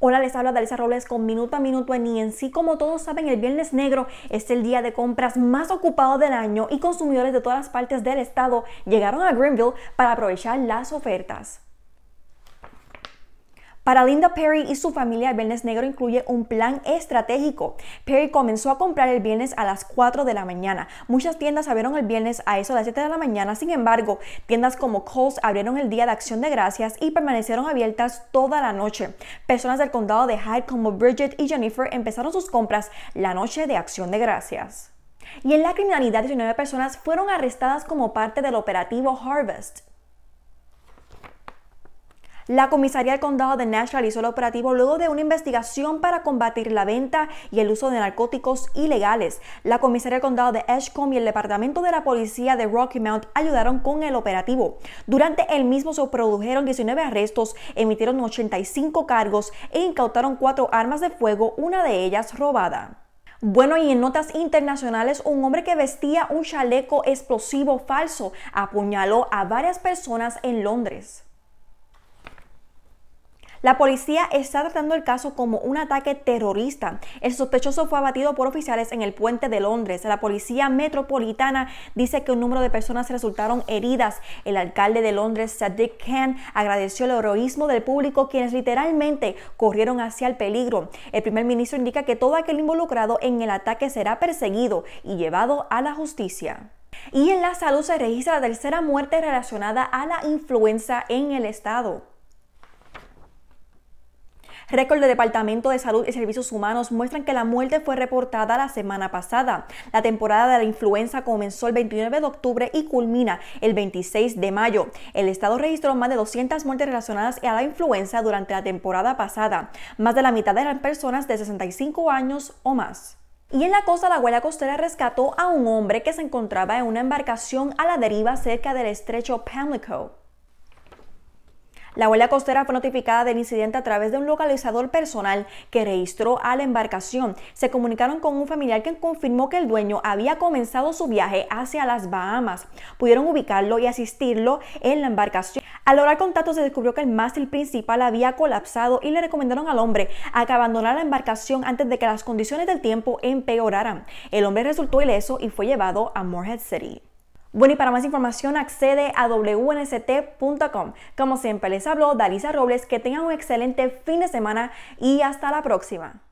Hola, les habla Dalisa Robles con Minuto a Minuto en y como todos saben, el Viernes Negro es el día de compras más ocupado del año y consumidores de todas las partes del estado llegaron a Greenville para aprovechar las ofertas. Para Linda Perry y su familia, el Viernes Negro incluye un plan estratégico. Perry comenzó a comprar el viernes a las 4 de la mañana. Muchas tiendas abrieron el viernes a eso de las 7 de la mañana. Sin embargo, tiendas como Kohl's abrieron el día de acción de gracias y permanecieron abiertas toda la noche. Personas del condado de Hyde como Bridget y Jennifer empezaron sus compras la noche de acción de gracias. Y en la criminalidad, 19 personas fueron arrestadas como parte del operativo Harvest. La comisaría del condado de Nash realizó el operativo luego de una investigación para combatir la venta y el uso de narcóticos ilegales. La comisaría del condado de Ashcombe y el departamento de la policía de Rocky Mount ayudaron con el operativo. Durante el mismo se produjeron 19 arrestos, emitieron 85 cargos e incautaron cuatro armas de fuego, una de ellas robada. Bueno, y en notas internacionales, un hombre que vestía un chaleco explosivo falso apuñaló a varias personas en Londres. La policía está tratando el caso como un ataque terrorista. El sospechoso fue abatido por oficiales en el puente de Londres. La policía metropolitana dice que un número de personas resultaron heridas. El alcalde de Londres, Sadiq Khan, agradeció el heroísmo del público quienes literalmente corrieron hacia el peligro. El primer ministro indica que todo aquel involucrado en el ataque será perseguido y llevado a la justicia. Y en la salud se registra la tercera muerte relacionada a la influenza en el estado. Récord del Departamento de Salud y Servicios Humanos muestran que la muerte fue reportada la semana pasada. La temporada de la influenza comenzó el 29 de octubre y culmina el 26 de mayo. El estado registró más de 200 muertes relacionadas a la influenza durante la temporada pasada. Más de la mitad eran personas de 65 años o más. Y en la costa, la Guardia Costera rescató a un hombre que se encontraba en una embarcación a la deriva cerca del estrecho Pamlico. La Guardia Costera fue notificada del incidente a través de un localizador personal que registró a la embarcación. Se comunicaron con un familiar que confirmó que el dueño había comenzado su viaje hacia las Bahamas. Pudieron ubicarlo y asistirlo en la embarcación. Al lograr contacto se descubrió que el mástil principal había colapsado y le recomendaron al hombre a que abandonara la embarcación antes de que las condiciones del tiempo empeoraran. El hombre resultó ileso y fue llevado a Morehead City. Bueno, y para más información accede a wnst.com. Como siempre, les habló Dalisa Robles, que tengan un excelente fin de semana y hasta la próxima.